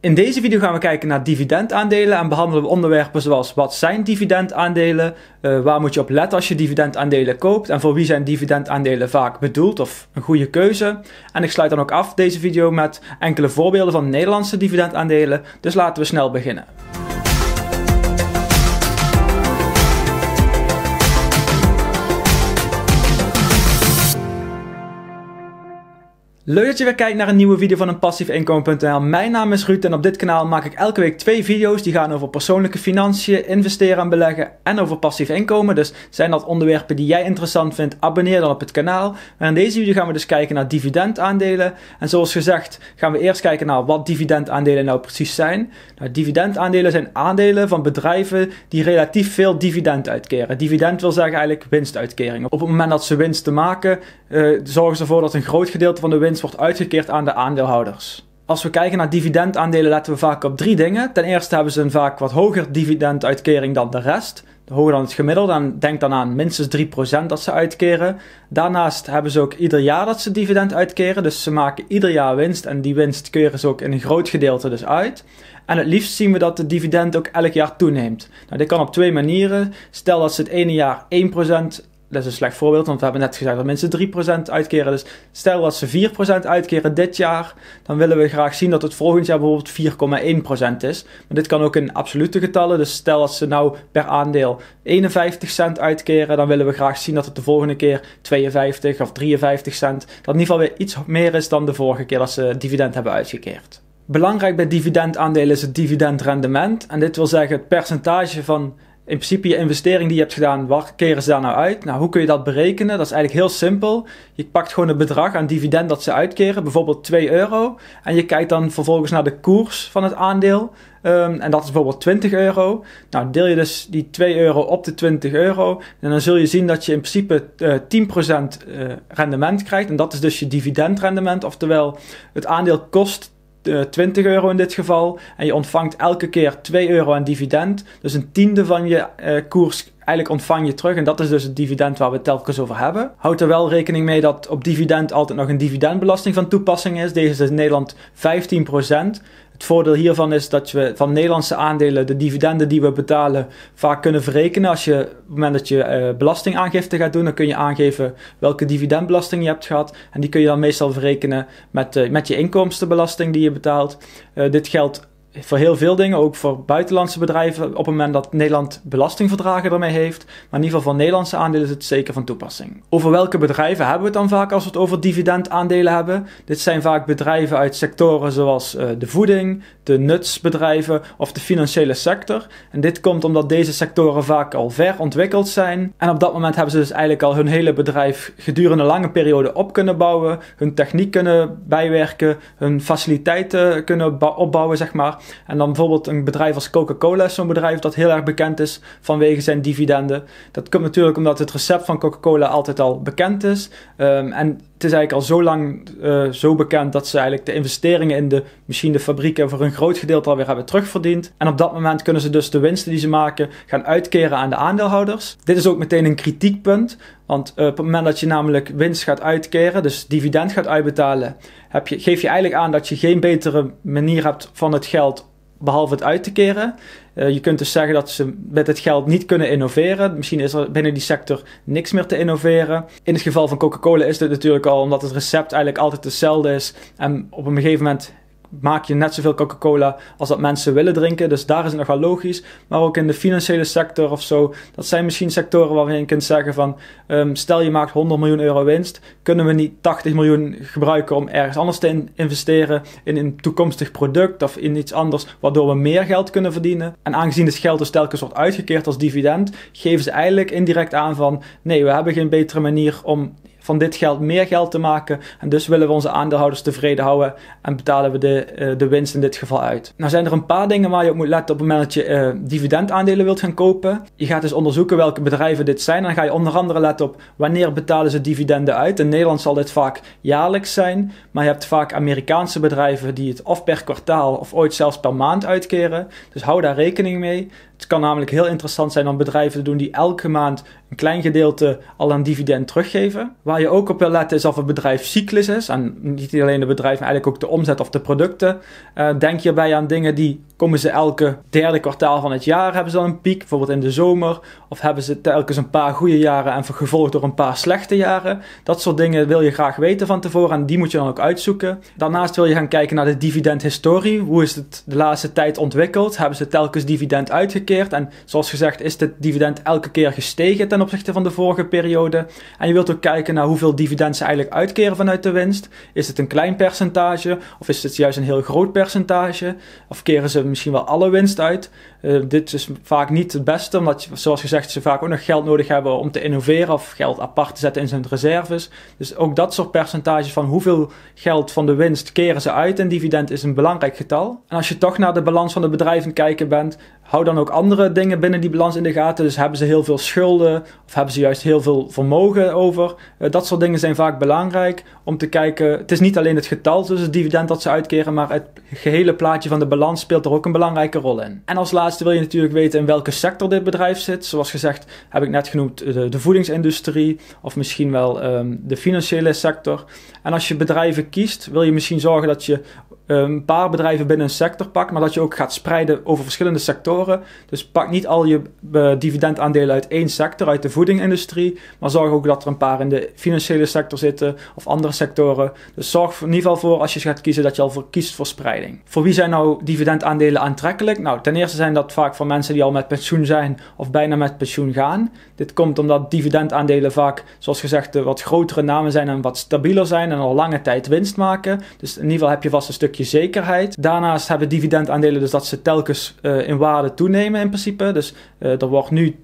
In deze video gaan we kijken naar dividendaandelen en behandelen we onderwerpen zoals wat zijn dividendaandelen, uh, waar moet je op letten als je dividendaandelen koopt en voor wie zijn dividendaandelen vaak bedoeld of een goede keuze. En ik sluit dan ook af deze video met enkele voorbeelden van Nederlandse dividendaandelen, dus laten we snel beginnen. Leuk dat je weer kijkt naar een nieuwe video van een passiefinkomen.nl. Mijn naam is Ruud en op dit kanaal maak ik elke week twee video's die gaan over persoonlijke financiën, investeren en beleggen en over passief inkomen. Dus zijn dat onderwerpen die jij interessant vindt, abonneer dan op het kanaal. Maar in deze video gaan we dus kijken naar dividendaandelen. En zoals gezegd gaan we eerst kijken naar wat dividendaandelen nou precies zijn. Nou, dividendaandelen zijn aandelen van bedrijven die relatief veel dividend uitkeren. Dividend wil zeggen eigenlijk winstuitkering. Op het moment dat ze winst te maken, eh, zorgen ze ervoor dat een groot gedeelte van de winst wordt uitgekeerd aan de aandeelhouders. Als we kijken naar dividendaandelen letten we vaak op drie dingen. Ten eerste hebben ze een vaak wat hoger dividenduitkering dan de rest. Hoger dan het gemiddelde Dan denk dan aan minstens 3% dat ze uitkeren. Daarnaast hebben ze ook ieder jaar dat ze dividend uitkeren. Dus ze maken ieder jaar winst en die winst keren ze ook in een groot gedeelte dus uit. En het liefst zien we dat de dividend ook elk jaar toeneemt. Nou, dit kan op twee manieren. Stel dat ze het ene jaar 1% dat is een slecht voorbeeld, want we hebben net gezegd dat mensen 3% uitkeren. Dus stel dat ze 4% uitkeren dit jaar, dan willen we graag zien dat het volgend jaar bijvoorbeeld 4,1% is. Maar dit kan ook in absolute getallen. Dus stel dat ze nou per aandeel 51 cent uitkeren, dan willen we graag zien dat het de volgende keer 52 of 53 cent, dat in ieder geval weer iets meer is dan de vorige keer dat ze dividend hebben uitgekeerd. Belangrijk bij dividendaandelen is het dividendrendement. En dit wil zeggen het percentage van in principe je investering die je hebt gedaan, waar keren ze daar nou uit? Nou, hoe kun je dat berekenen? Dat is eigenlijk heel simpel. Je pakt gewoon het bedrag aan dividend dat ze uitkeren, bijvoorbeeld 2 euro. En je kijkt dan vervolgens naar de koers van het aandeel. Ehm, en dat is bijvoorbeeld 20 euro. Nou, deel je dus die 2 euro op de 20 euro. En dan zul je zien dat je in principe 10% eh, eh, rendement krijgt. En dat is dus je dividendrendement. Oftewel, het aandeel kost 20 eh, euro in dit geval. En je ontvangt elke keer 2 euro aan dividend. Dus een tiende van je eh, koers eigenlijk ontvang je terug. En dat is dus het dividend waar we het telkens over hebben. Houd er wel rekening mee dat op dividend altijd nog een dividendbelasting van toepassing is. Deze is in Nederland 15%. Het voordeel hiervan is dat we van Nederlandse aandelen de dividenden die we betalen vaak kunnen verrekenen. Als je op het moment dat je eh, belastingaangifte gaat doen, dan kun je aangeven welke dividendbelasting je hebt gehad. En die kun je dan meestal verrekenen met, eh, met je inkomstenbelasting die je betaalt. Eh, dit geldt voor heel veel dingen, ook voor buitenlandse bedrijven, op het moment dat Nederland belastingverdragen ermee heeft. Maar in ieder geval voor Nederlandse aandelen is het zeker van toepassing. Over welke bedrijven hebben we het dan vaak als we het over dividendaandelen hebben? Dit zijn vaak bedrijven uit sectoren zoals eh, de voeding, de nutsbedrijven of de financiële sector. En dit komt omdat deze sectoren vaak al ver ontwikkeld zijn. En op dat moment hebben ze dus eigenlijk al hun hele bedrijf gedurende lange periode op kunnen bouwen, hun techniek kunnen bijwerken, hun faciliteiten kunnen opbouwen, zeg maar. En dan bijvoorbeeld een bedrijf als Coca-Cola is zo'n bedrijf dat heel erg bekend is vanwege zijn dividenden. Dat komt natuurlijk omdat het recept van Coca-Cola altijd al bekend is. Ehm, en het is eigenlijk al zo lang eh, zo bekend dat ze eigenlijk de investeringen in de, misschien de fabrieken voor een groot gedeelte alweer hebben terugverdiend. En op dat moment kunnen ze dus de winsten die ze maken gaan uitkeren aan de aandeelhouders. Dit is ook meteen een kritiekpunt, want eh, op het moment dat je namelijk winst gaat uitkeren, dus dividend gaat uitbetalen, heb je, geef je eigenlijk aan dat je geen betere manier hebt van het geld behalve het uit te keren. Eh, je kunt dus zeggen dat ze met het geld niet kunnen innoveren. Misschien is er binnen die sector niks meer te innoveren. In het geval van Coca-Cola is dit natuurlijk al omdat het recept eigenlijk altijd hetzelfde is. En op een gegeven moment maak je net zoveel Coca-Cola als dat mensen willen drinken. Dus daar is het nogal logisch. Maar ook in de financiële sector of zo. Dat zijn misschien sectoren waarin je kunt zeggen van... Ehm, stel je maakt 100 miljoen euro winst. Kunnen we niet 80 miljoen gebruiken om ergens anders te investeren? In een toekomstig product of in iets anders waardoor we meer geld kunnen verdienen? En aangezien het geld dus telkens wordt uitgekeerd als dividend... geven ze eigenlijk indirect aan van... nee, we hebben geen betere manier om van dit geld meer geld te maken. En dus willen we onze aandeelhouders tevreden houden en betalen we de, eh, de winst in dit geval uit. Nou zijn er een paar dingen waar je op moet letten op het moment dat je uh, dividendaandelen wilt gaan kopen. Je gaat dus onderzoeken welke bedrijven dit zijn. En dan ga je onder andere letten op wanneer betalen ze dividenden uit. In Nederland zal dit vaak jaarlijks zijn. Maar je hebt vaak Amerikaanse bedrijven die het of per kwartaal of ooit zelfs per maand uitkeren. Dus hou daar rekening mee. Het kan namelijk heel interessant zijn om bedrijven te doen die elke maand een klein gedeelte al aan dividend teruggeven. Waar je ook op wil letten is of het bedrijf cyclus is. En niet alleen het bedrijf, maar eigenlijk ook de omzet of de producten. Uh, denk hierbij aan dingen die komen ze elke derde kwartaal van het jaar, hebben ze dan een piek, bijvoorbeeld in de zomer. Of hebben ze telkens een paar goede jaren en gevolgd door een paar slechte jaren. Dat soort dingen wil je graag weten van tevoren en die moet je dan ook uitzoeken. Daarnaast wil je gaan kijken naar de dividendhistorie. Hoe is het de laatste tijd ontwikkeld? Hebben ze telkens dividend uitge en zoals gezegd is het dividend elke keer gestegen ten opzichte van de vorige periode. En je wilt ook kijken naar hoeveel dividend ze eigenlijk uitkeren vanuit de winst. Is het een klein percentage of is het juist een heel groot percentage? Of keren ze misschien wel alle winst uit? Eh, dit is vaak niet het beste, omdat, zoals gezegd, ze vaak ook nog geld nodig hebben om te innoveren of geld apart te zetten in zijn reserves. Dus ook dat soort percentages van hoeveel geld van de winst keren ze uit in dividend is een belangrijk getal. En als je toch naar de balans van de bedrijven kijken bent, hou dan ook andere dingen binnen die balans in de gaten. Dus hebben ze heel veel schulden of hebben ze juist heel veel vermogen over? Eh, dat soort dingen zijn vaak belangrijk om te kijken. Het is niet alleen het getal, dus het dividend dat ze uitkeren, maar het gehele plaatje van de balans speelt er ook een belangrijke rol in. En als laatste laatste wil je natuurlijk weten in welke sector dit bedrijf zit. Zoals gezegd heb ik net genoemd de, voedingsindustrie of misschien wel ehm, de financiële sector. En als je bedrijven kiest, wil je misschien zorgen dat je ehm, een paar bedrijven binnen een sector pakt, maar dat je ook gaat spreiden over verschillende sectoren. Dus pak niet al je eh, dividendaandelen uit één sector, uit de voedingindustrie, maar zorg ook dat er een paar in de financiële sector zitten of andere sectoren. Dus zorg in ieder geval voor als je gaat kiezen dat je al voor kiest voor spreiding. Voor wie zijn nou dividendaandelen aantrekkelijk? Nou, ten eerste zijn dat vaak van mensen die al met pensioen zijn of bijna met pensioen gaan. Dit komt omdat dividendaandelen vaak, zoals gezegd, de wat grotere namen zijn en wat stabieler zijn en al lange tijd winst maken. Dus in ieder geval heb je vast een stukje zekerheid. Daarnaast hebben dividendaandelen dus dat ze telkens eh, in waarde toenemen in principe. Dus uh, er wordt nu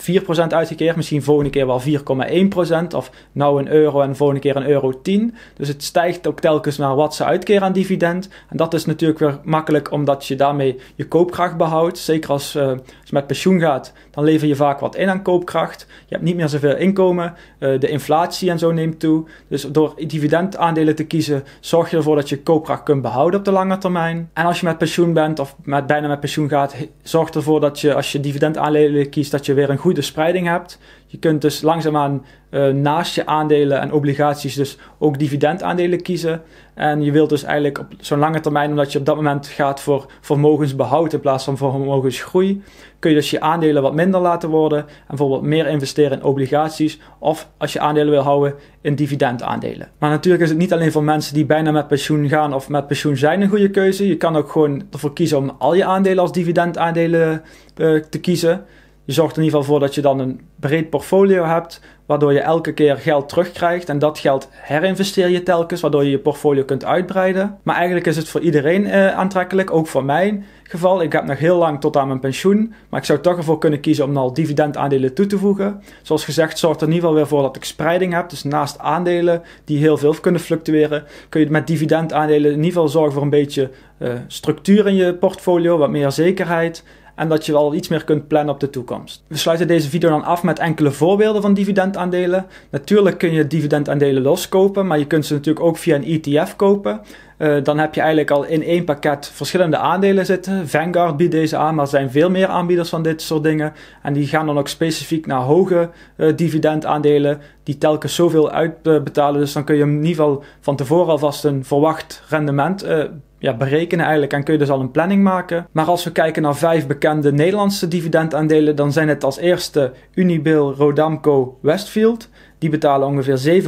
4% uitgekeerd, misschien volgende keer wel 4,1% of nou een euro en volgende keer een euro 10. Dus het stijgt ook telkens naar wat ze uitkeren aan dividend. En dat is natuurlijk weer makkelijk omdat je daarmee je koopkracht behoudt. Zeker als eh, je met pensioen gaat, dan lever je vaak wat in aan koopkracht. Je hebt niet meer zoveel inkomen. Eh, de inflatie en zo neemt toe. Dus door dividendaandelen te kiezen, zorg je ervoor dat je koopkracht kunt behouden op de lange termijn. En als je met pensioen bent of met, bijna met pensioen gaat, zorg ervoor dat je als je dividendaandelen kiest, dat je weer een goede spreiding hebt. Je kunt dus langzaamaan uh, naast je aandelen en obligaties dus ook dividendaandelen kiezen. En je wilt dus eigenlijk op zo'n lange termijn, omdat je op dat moment gaat voor vermogensbehoud in plaats van voor vermogensgroei, kun je dus je aandelen wat minder laten worden en bijvoorbeeld meer investeren in obligaties of als je aandelen wil houden in dividendaandelen. Maar natuurlijk is het niet alleen voor mensen die bijna met pensioen gaan of met pensioen zijn een goede keuze. Je kan ook gewoon ervoor kiezen om al je aandelen als dividendaandelen eh, te kiezen je zorgt in ieder geval voor dat je dan een breed portfolio hebt, waardoor je elke keer geld terugkrijgt. En dat geld herinvesteer je telkens, waardoor je je portfolio kunt uitbreiden. Maar eigenlijk is het voor iedereen eh, aantrekkelijk, ook voor mijn geval. Ik heb nog heel lang tot aan mijn pensioen, maar ik zou toch ervoor kunnen kiezen om al dividendaandelen toe te voegen. Zoals gezegd, zorgt er in ieder geval weer voor dat ik spreiding heb. Dus naast aandelen die heel veel kunnen fluctueren, kun je met dividendaandelen in ieder geval zorgen voor een beetje eh, structuur in je portfolio, wat meer zekerheid en dat je wel iets meer kunt plannen op de toekomst. We sluiten deze video dan af met enkele voorbeelden van dividendaandelen. Natuurlijk kun je dividendaandelen loskopen, maar je kunt ze natuurlijk ook via een ETF kopen. Eh, dan heb je eigenlijk al in één pakket verschillende aandelen zitten. Vanguard biedt deze aan, maar er zijn veel meer aanbieders van dit soort dingen. En die gaan dan ook specifiek naar hoge eh, dividendaandelen, die telkens zoveel uitbetalen. Dus dan kun je in ieder geval van tevoren alvast een verwacht rendement eh, ja, berekenen eigenlijk en kun je dus al een planning maken. Maar als we kijken naar vijf bekende Nederlandse dividendaandelen, dan zijn het als eerste Unibil, Rodamco, Westfield. Die betalen ongeveer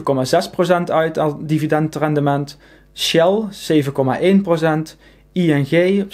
7,6% uit aan dividendrendement. Shell 7,1%, ING op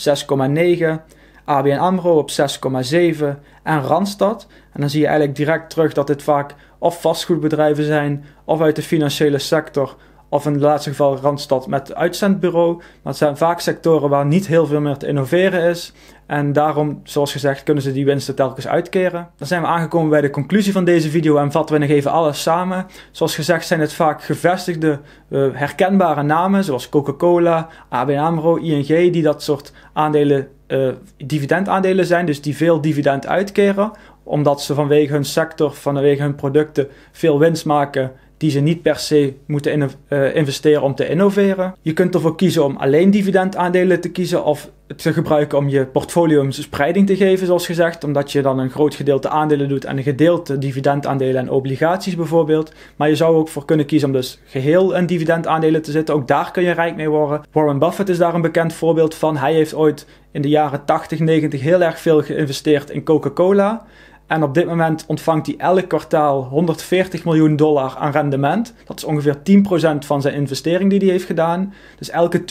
6,9%, ABN AMRO op 6,7% en Randstad. En dan zie je eigenlijk direct terug dat dit vaak of vastgoedbedrijven zijn, of uit de financiële sector, of in het laatste geval Randstad met het uitzendbureau. Maar het zijn vaak sectoren waar niet heel veel meer te innoveren is en daarom, zoals gezegd, kunnen ze die winsten telkens uitkeren. Dan zijn we aangekomen bij de conclusie van deze video en vatten we nog even alles samen. Zoals gezegd zijn het vaak gevestigde, eh, herkenbare namen, zoals Coca-Cola, ABN AMRO, ING, die dat soort aandelen, eh, dividendaandelen zijn, dus die veel dividend uitkeren. Omdat ze vanwege hun sector, vanwege hun producten veel winst maken die ze niet per se moeten in, eh, investeren om te innoveren. Je kunt ervoor kiezen om alleen dividendaandelen te kiezen of te gebruiken om je portfolio een spreiding te geven, zoals gezegd, omdat je dan een groot gedeelte aandelen doet en een gedeelte dividendaandelen en obligaties bijvoorbeeld. Maar je zou ook voor kunnen kiezen om dus geheel in dividendaandelen te zitten. Ook daar kun je rijk mee worden. Warren Buffett is daar een bekend voorbeeld van. Hij heeft ooit in de jaren 80, 90 heel erg veel geïnvesteerd in Coca-Cola. En op dit moment ontvangt hij elk kwartaal 140 miljoen dollar aan rendement. Dat is ongeveer 10% van zijn investering die hij heeft gedaan. Dus elke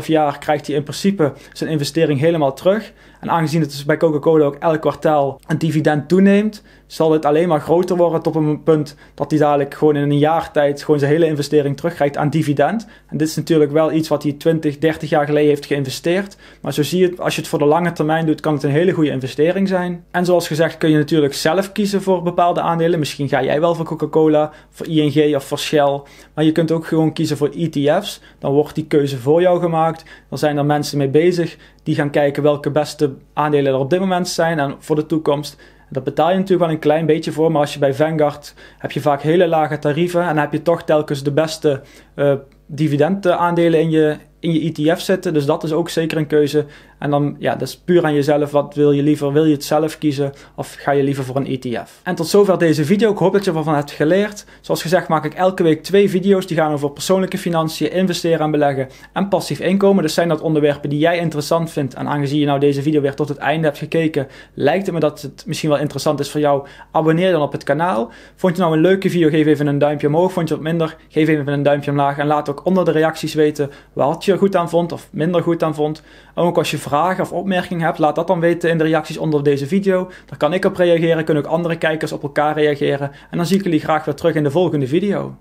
2,5 jaar krijgt hij in principe zijn investering helemaal terug. En aangezien het dus bij Coca-Cola ook elk kwartaal een dividend toeneemt, zal het alleen maar groter worden tot een punt dat hij dadelijk gewoon in een jaar tijd gewoon zijn hele investering terugkrijgt aan dividend. En dit is natuurlijk wel iets wat hij 20, 30 jaar geleden heeft geïnvesteerd. Maar zo zie je het, als je het voor de lange termijn doet, kan het een hele goede investering zijn. En zoals gezegd kun je natuurlijk zelf kiezen voor bepaalde aandelen. Misschien ga jij wel voor Coca-Cola, voor ING of voor Shell. Maar je kunt ook gewoon kiezen voor ETF's. Dan wordt die keuze voor jou gemaakt. Dan zijn er mensen mee bezig. Die gaan kijken welke beste aandelen er op dit moment zijn en voor de toekomst. Dat betaal je natuurlijk wel een klein beetje voor, maar als je bij Vanguard heb je vaak hele lage tarieven en heb je toch telkens de beste uh, eh, dividend aandelen in je, in je ETF zitten. Dus dat is ook zeker een keuze. En dan, ja, dat is puur aan jezelf. Wat wil je liever? Wil je het zelf kiezen of ga je liever voor een ETF? En tot zover deze video. Ik hoop dat je ervan hebt geleerd. Zoals gezegd maak ik elke week twee video's. Die gaan over persoonlijke financiën, investeren en beleggen en passief inkomen. Dus zijn dat onderwerpen die jij interessant vindt. En aangezien je nou deze video weer tot het einde hebt gekeken, lijkt het me dat het misschien wel interessant is voor jou. Abonneer dan op het kanaal. Vond je nou een leuke video? Geef even een duimpje omhoog. Vond je wat minder? Geef even een duimpje omlaag. En laat ook onder de reacties weten wat je goed aan vond of minder goed aan vond. Ook als je vragen of opmerkingen hebt, laat dat dan weten in de reacties onder deze video. Daar kan ik op reageren, kunnen ook andere kijkers op elkaar reageren. En dan zie ik jullie graag weer terug in de volgende video.